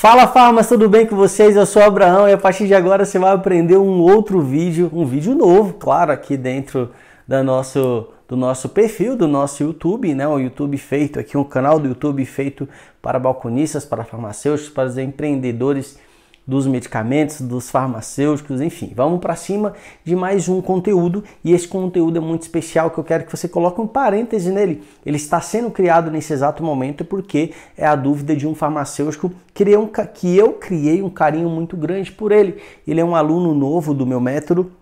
Fala Farmas, tudo bem com vocês? Eu sou Abraão e a partir de agora você vai aprender um outro vídeo, um vídeo novo, claro, aqui dentro da nosso, do nosso perfil, do nosso YouTube, né? Um YouTube feito aqui, um canal do YouTube feito para balconistas, para farmacêuticos, para os empreendedores dos medicamentos, dos farmacêuticos, enfim. Vamos para cima de mais um conteúdo e esse conteúdo é muito especial que eu quero que você coloque um parêntese nele. Ele está sendo criado nesse exato momento porque é a dúvida de um farmacêutico que eu criei um carinho muito grande por ele. Ele é um aluno novo do meu método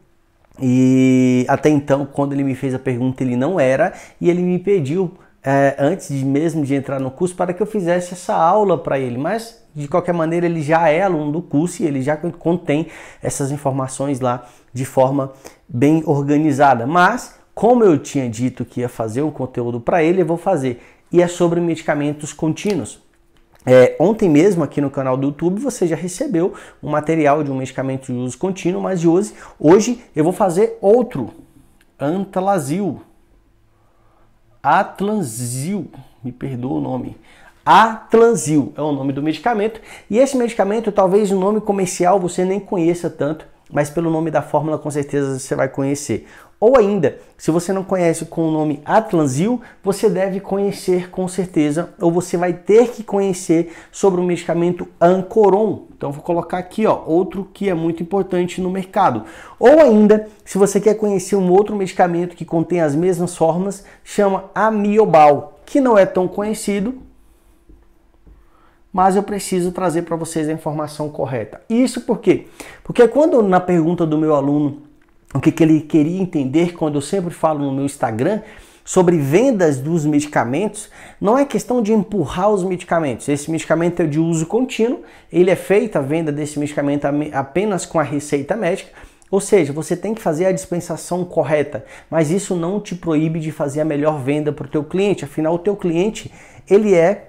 e até então, quando ele me fez a pergunta, ele não era e ele me pediu é, antes mesmo de entrar no curso para que eu fizesse essa aula para ele, mas de qualquer maneira ele já é aluno do curso e ele já contém essas informações lá de forma bem organizada. Mas como eu tinha dito que ia fazer o conteúdo para ele, eu vou fazer e é sobre medicamentos contínuos. É, ontem mesmo aqui no canal do YouTube você já recebeu um material de um medicamento de uso contínuo, mas de hoje, hoje eu vou fazer outro, Antalazil. Atlanzil, me perdoa o nome. Atlanzil é o nome do medicamento. E esse medicamento, talvez o nome comercial você nem conheça tanto, mas pelo nome da fórmula com certeza você vai conhecer. Ou ainda, se você não conhece com o nome Atlanzil, você deve conhecer com certeza, ou você vai ter que conhecer sobre o medicamento Ancoron. Então vou colocar aqui, ó, outro que é muito importante no mercado. Ou ainda, se você quer conhecer um outro medicamento que contém as mesmas formas, chama Amiobal, que não é tão conhecido, mas eu preciso trazer para vocês a informação correta. Isso por quê? Porque quando na pergunta do meu aluno o que, que ele queria entender quando eu sempre falo no meu Instagram sobre vendas dos medicamentos, não é questão de empurrar os medicamentos. Esse medicamento é de uso contínuo, ele é feito a venda desse medicamento apenas com a receita médica. Ou seja, você tem que fazer a dispensação correta, mas isso não te proíbe de fazer a melhor venda para o teu cliente. Afinal, o teu cliente ele é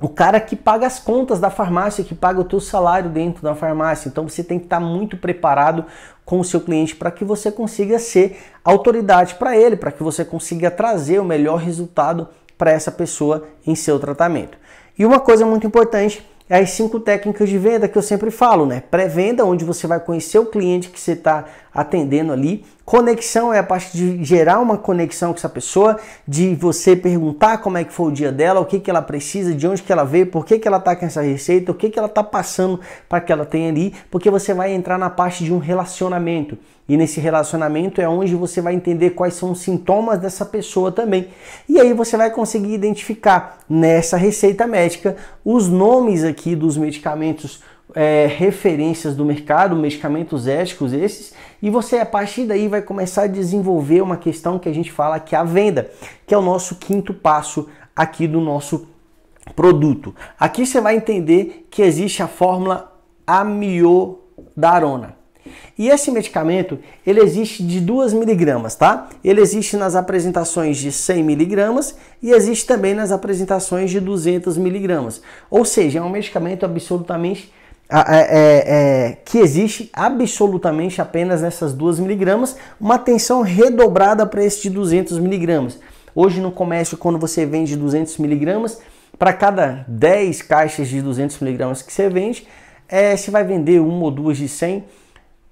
o cara que paga as contas da farmácia, que paga o teu salário dentro da farmácia. Então você tem que estar muito preparado com o seu cliente para que você consiga ser autoridade para ele, para que você consiga trazer o melhor resultado para essa pessoa em seu tratamento. E uma coisa muito importante é as cinco técnicas de venda que eu sempre falo, né? Pré-venda, onde você vai conhecer o cliente que você está atendendo ali. Conexão é a parte de gerar uma conexão com essa pessoa, de você perguntar como é que foi o dia dela, o que, que ela precisa, de onde que ela veio, por que, que ela está com essa receita, o que, que ela está passando para que ela tenha ali, porque você vai entrar na parte de um relacionamento. E nesse relacionamento é onde você vai entender quais são os sintomas dessa pessoa também. E aí você vai conseguir identificar nessa receita médica os nomes aqui dos medicamentos é, referências do mercado, medicamentos éticos esses, e você a partir daí vai começar a desenvolver uma questão que a gente fala que é a venda, que é o nosso quinto passo aqui do nosso produto. Aqui você vai entender que existe a fórmula amiodarona. E esse medicamento, ele existe de 2 miligramas, tá? Ele existe nas apresentações de 100 miligramas e existe também nas apresentações de 200 miligramas. Ou seja, é um medicamento absolutamente é, é, é, que existe absolutamente apenas nessas 2 miligramas, uma atenção redobrada para esse de 200 miligramas. Hoje no comércio, quando você vende 200 miligramas, para cada 10 caixas de 200 miligramas que você vende, é, você vai vender uma ou duas de 100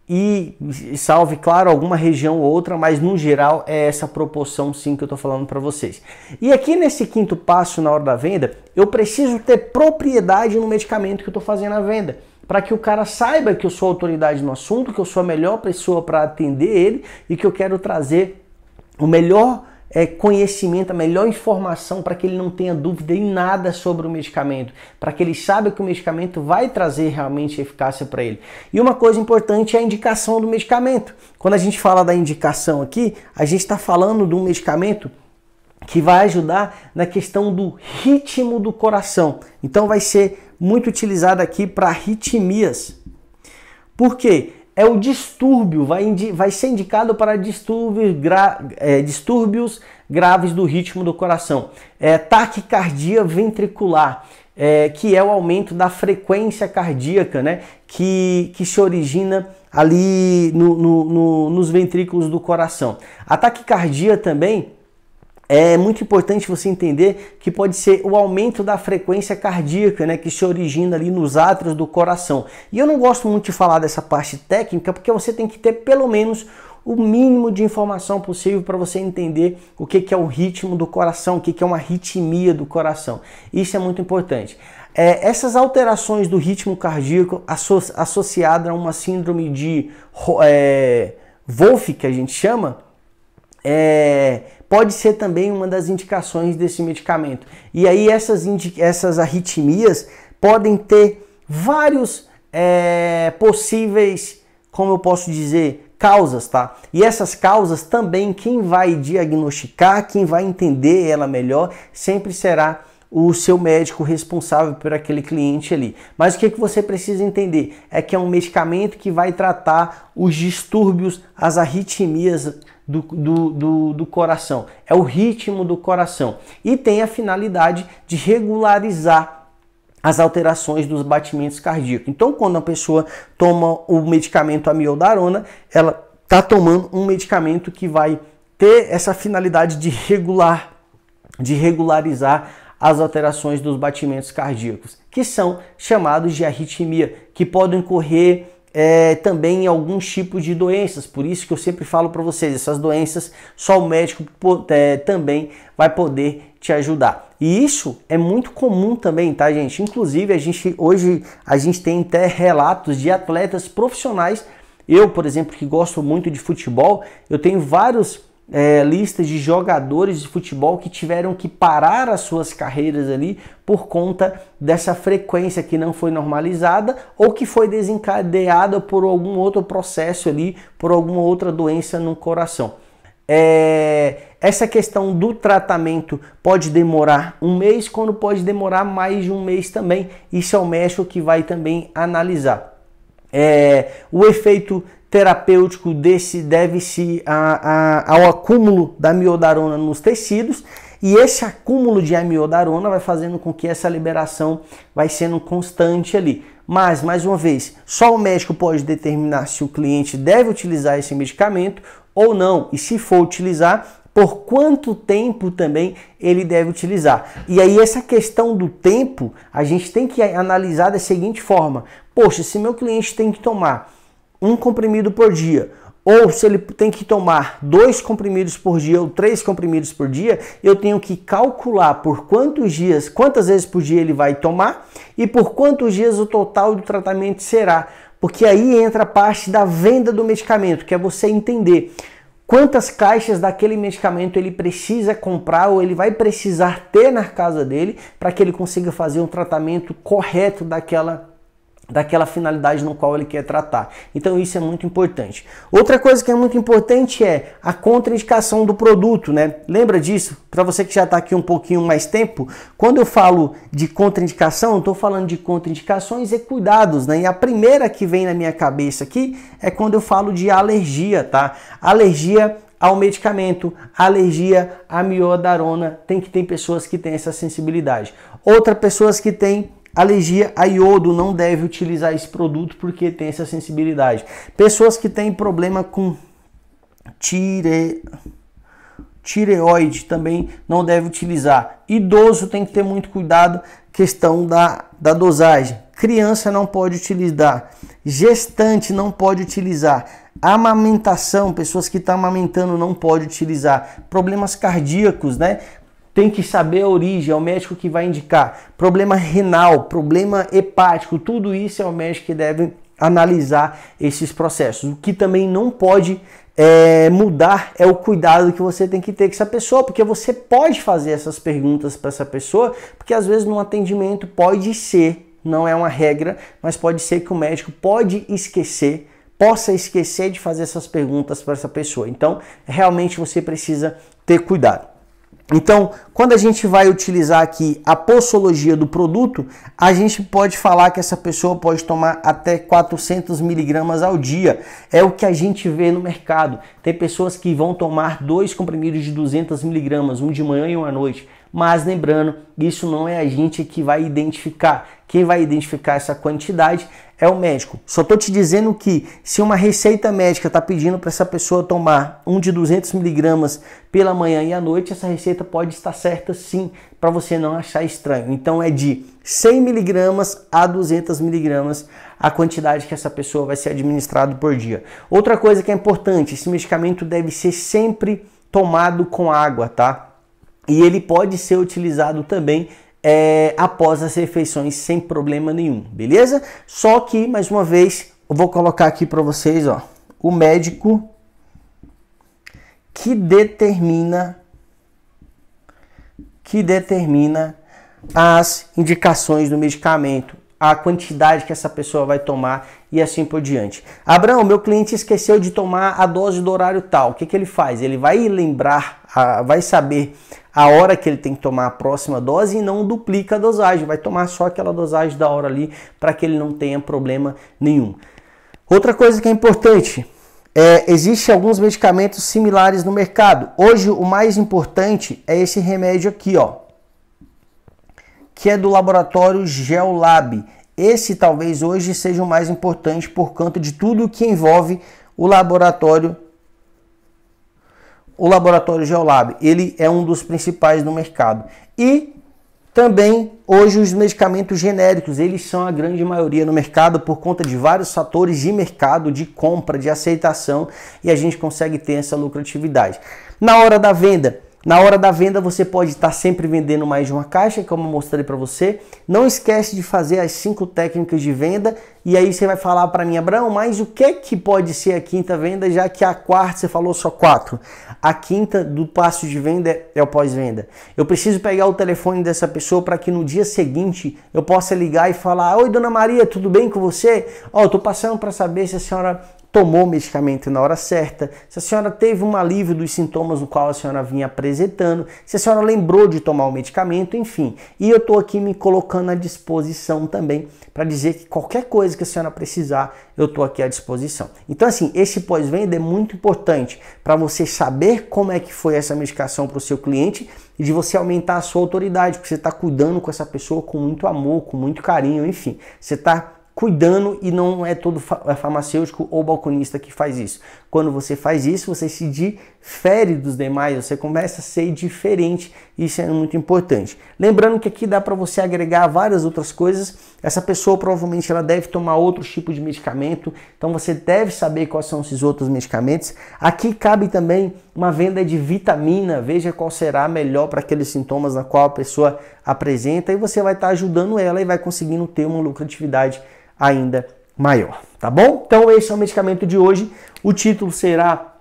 e salve, claro, alguma região ou outra, mas no geral é essa proporção sim que eu estou falando para vocês. E aqui nesse quinto passo na hora da venda, eu preciso ter propriedade no medicamento que eu estou fazendo a venda. Para que o cara saiba que eu sou autoridade no assunto, que eu sou a melhor pessoa para atender ele e que eu quero trazer o melhor é, conhecimento, a melhor informação para que ele não tenha dúvida em nada sobre o medicamento, para que ele saiba que o medicamento vai trazer realmente eficácia para ele. E uma coisa importante é a indicação do medicamento. Quando a gente fala da indicação aqui, a gente está falando de um medicamento que vai ajudar na questão do ritmo do coração. Então vai ser muito utilizado aqui para arritmias. Por quê? é o distúrbio, vai, vai ser indicado para distúrbios, gra é, distúrbios, graves do ritmo do coração. É, taquicardia ventricular, é, que é o aumento da frequência cardíaca, né? Que, que se origina ali no, no, no, nos ventrículos do coração. A taquicardia também é muito importante você entender que pode ser o aumento da frequência cardíaca, né, que se origina ali nos átrios do coração. E eu não gosto muito de falar dessa parte técnica, porque você tem que ter pelo menos o mínimo de informação possível para você entender o que, que é o ritmo do coração, o que, que é uma ritmia do coração. Isso é muito importante. É, essas alterações do ritmo cardíaco associ associada a uma síndrome de é, Wolff, que a gente chama, é, pode ser também uma das indicações desse medicamento. E aí essas, essas arritmias podem ter vários é, possíveis, como eu posso dizer, causas, tá? E essas causas também, quem vai diagnosticar, quem vai entender ela melhor, sempre será o seu médico responsável por aquele cliente ali. Mas o que, é que você precisa entender é que é um medicamento que vai tratar os distúrbios, as arritmias do, do, do, do, coração. É o ritmo do coração. E tem a finalidade de regularizar as alterações dos batimentos cardíacos. Então, quando a pessoa toma o medicamento amiodarona, ela está tomando um medicamento que vai ter essa finalidade de regular, de regularizar as alterações dos batimentos cardíacos, que são chamados de arritmia, que podem ocorrer é, também em alguns tipos de doenças. Por isso que eu sempre falo para vocês, essas doenças só o médico é, também vai poder te ajudar. E isso é muito comum também, tá, gente? Inclusive, a gente hoje a gente tem até relatos de atletas profissionais. Eu, por exemplo, que gosto muito de futebol, eu tenho vários é, lista de jogadores de futebol que tiveram que parar as suas carreiras ali por conta dessa frequência que não foi normalizada ou que foi desencadeada por algum outro processo ali, por alguma outra doença no coração. É, essa questão do tratamento pode demorar um mês, quando pode demorar mais de um mês também. Isso é o médico que vai também analisar. É, o efeito terapêutico desse deve-se ao acúmulo da miodarona nos tecidos e esse acúmulo de amiodarona vai fazendo com que essa liberação vai sendo constante ali. Mas, mais uma vez, só o médico pode determinar se o cliente deve utilizar esse medicamento ou não. E se for utilizar, por quanto tempo também ele deve utilizar. E aí essa questão do tempo, a gente tem que analisar da seguinte forma: poxa, se meu cliente tem que tomar um comprimido por dia, ou se ele tem que tomar dois comprimidos por dia ou três comprimidos por dia, eu tenho que calcular por quantos dias, quantas vezes por dia ele vai tomar e por quantos dias o total do tratamento será. Porque aí entra a parte da venda do medicamento, que é você entender quantas caixas daquele medicamento ele precisa comprar ou ele vai precisar ter na casa dele para que ele consiga fazer um tratamento correto daquela daquela finalidade no qual ele quer tratar. Então isso é muito importante. Outra coisa que é muito importante é a contraindicação do produto, né? Lembra disso? Para você que já está aqui um pouquinho mais tempo, quando eu falo de contraindicação, estou falando de contraindicações e cuidados, né? E a primeira que vem na minha cabeça aqui é quando eu falo de alergia, tá? Alergia ao medicamento, alergia à miodarona, tem que ter pessoas que têm essa sensibilidade. Outra pessoas que têm Alergia a iodo não deve utilizar esse produto porque tem essa sensibilidade. Pessoas que têm problema com tire... tireoide também não deve utilizar. Idoso tem que ter muito cuidado questão da, da dosagem. Criança não pode utilizar. Gestante não pode utilizar. Amamentação, pessoas que estão amamentando não pode utilizar. Problemas cardíacos, né? tem que saber a origem, é o médico que vai indicar. Problema renal, problema hepático, tudo isso é o médico que deve analisar esses processos. O que também não pode é, mudar é o cuidado que você tem que ter com essa pessoa, porque você pode fazer essas perguntas para essa pessoa, porque às vezes no atendimento pode ser, não é uma regra, mas pode ser que o médico pode esquecer possa esquecer de fazer essas perguntas para essa pessoa. Então, realmente você precisa ter cuidado. Então, quando a gente vai utilizar aqui a posologia do produto, a gente pode falar que essa pessoa pode tomar até 400 miligramas ao dia. É o que a gente vê no mercado. Tem pessoas que vão tomar dois comprimidos de 200 miligramas, um de manhã e um à noite. Mas lembrando, isso não é a gente que vai identificar. Quem vai identificar essa quantidade é o médico. Só estou te dizendo que se uma receita médica está pedindo para essa pessoa tomar um de 200 miligramas pela manhã e à noite, essa receita pode estar certa sim, para você não achar estranho. Então é de 100 miligramas a 200 miligramas a quantidade que essa pessoa vai ser administrado por dia. Outra coisa que é importante, esse medicamento deve ser sempre tomado com água, tá? e ele pode ser utilizado também é, após as refeições sem problema nenhum, beleza? Só que, mais uma vez, eu vou colocar aqui para vocês, ó, o médico que determina que determina as indicações do medicamento, a quantidade que essa pessoa vai tomar e assim por diante. Abraão, meu cliente esqueceu de tomar a dose do horário tal. O que, que ele faz? Ele vai lembrar, vai saber a hora que ele tem que tomar a próxima dose e não duplica a dosagem. Vai tomar só aquela dosagem da hora ali para que ele não tenha problema nenhum. Outra coisa que é importante. É, Existem alguns medicamentos similares no mercado. Hoje o mais importante é esse remédio aqui, ó, que é do laboratório Geolab esse talvez hoje seja o mais importante por conta de tudo que envolve o laboratório o laboratório Geolab, ele é um dos principais no mercado. E também hoje os medicamentos genéricos, eles são a grande maioria no mercado por conta de vários fatores de mercado, de compra, de aceitação e a gente consegue ter essa lucratividade. Na hora da venda, na hora da venda você pode estar sempre vendendo mais de uma caixa, como eu mostrei para você. Não esquece de fazer as cinco técnicas de venda e aí você vai falar para mim, Abraão, mas o que é que pode ser a quinta venda, já que a quarta você falou só quatro? A quinta do passo de venda é o pós-venda. Eu preciso pegar o telefone dessa pessoa para que no dia seguinte eu possa ligar e falar: "Oi, dona Maria, tudo bem com você? Ó, oh, tô passando para saber se a senhora tomou o medicamento na hora certa, se a senhora teve um alívio dos sintomas no qual a senhora vinha apresentando, se a senhora lembrou de tomar o medicamento, enfim. E eu estou aqui me colocando à disposição também para dizer que qualquer coisa que a senhora precisar, eu estou aqui à disposição. Então, assim, esse pós-venda é muito importante para você saber como é que foi essa medicação para o seu cliente e de você aumentar a sua autoridade, porque você está cuidando com essa pessoa com muito amor, com muito carinho, enfim. Você está cuidando e não é todo é farmacêutico ou balconista que faz isso. Quando você faz isso, você se difere dos demais, você começa a ser diferente, isso é muito importante. Lembrando que aqui dá para você agregar várias outras coisas. Essa pessoa provavelmente ela deve tomar outro tipo de medicamento, então você deve saber quais são esses outros medicamentos. Aqui cabe também uma venda de vitamina, veja qual será melhor para aqueles sintomas na qual a pessoa apresenta e você vai estar tá ajudando ela e vai conseguindo ter uma lucratividade ainda maior, tá bom? Então esse é o medicamento de hoje. O título será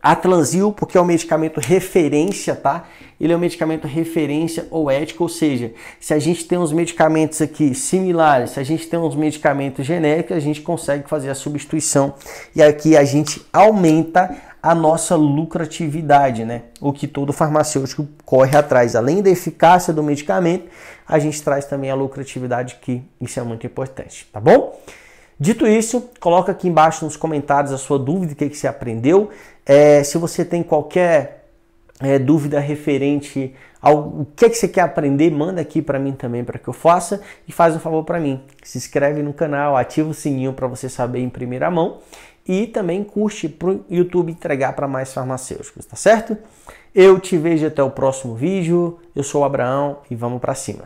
Atlanzil, porque é um medicamento referência, tá? Ele é um medicamento referência ou ético, ou seja, se a gente tem uns medicamentos aqui similares, se a gente tem uns medicamentos genéricos, a gente consegue fazer a substituição e aqui a gente aumenta a nossa lucratividade, né? O que todo farmacêutico corre atrás. Além da eficácia do medicamento, a gente traz também a lucratividade, que isso é muito importante, tá bom? Dito isso, coloca aqui embaixo nos comentários a sua dúvida, o que, que você aprendeu. É, se você tem qualquer é, dúvida referente ao o que, que você quer aprender, manda aqui para mim também para que eu faça. E faz um favor para mim, se inscreve no canal, ativa o sininho para você saber em primeira mão e também curte para o YouTube entregar para mais farmacêuticos, tá certo? Eu te vejo até o próximo vídeo. Eu sou o Abraão e vamos para cima.